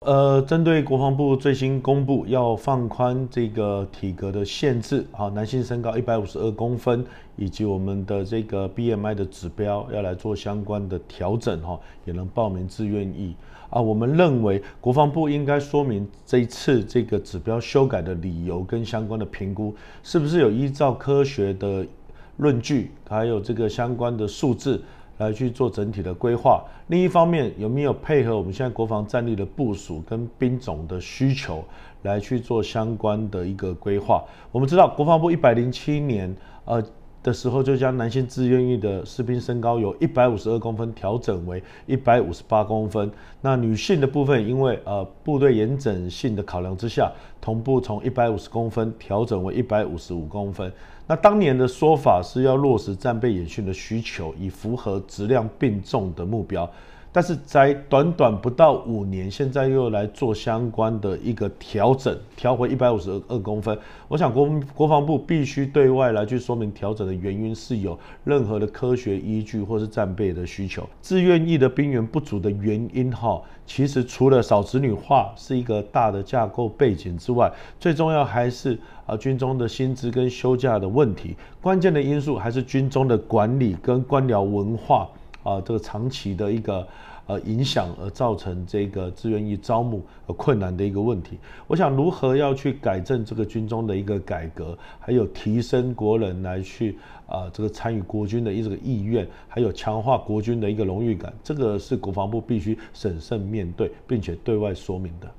呃，针对国防部最新公布要放宽这个体格的限制，好，男性身高一百五十二公分，以及我们的这个 BMI 的指标要来做相关的调整，哈，也能报名自愿意啊。我们认为国防部应该说明这一次这个指标修改的理由跟相关的评估，是不是有依照科学的论据，还有这个相关的数字？来去做整体的规划，另一方面有没有配合我们现在国防战力的部署跟兵种的需求来去做相关的一个规划？我们知道国防部一百零七年呃。的时候就将男性自愿役的士兵身高由一百五十二公分调整为一百五十八公分，那女性的部分因为呃部队严整性的考量之下，同步从一百五十公分调整为一百五十五公分。那当年的说法是要落实战备演训的需求，以符合质量并重的目标。但是在短短不到五年，现在又来做相关的一个调整，调回一百五十二公分。我想国国防部必须对外来去说明调整的原因是有任何的科学依据，或是战备的需求、自愿意的兵员不足的原因哈。其实除了少子女化是一个大的架构背景之外，最重要还是啊军中的薪资跟休假的问题，关键的因素还是军中的管理跟官僚文化。啊，这个长期的一个呃影响，而造成这个资源一招募困难的一个问题。我想如何要去改正这个军中的一个改革，还有提升国人来去啊这个参与国军的一这个意愿，还有强化国军的一个荣誉感，这个是国防部必须审慎面对，并且对外说明的。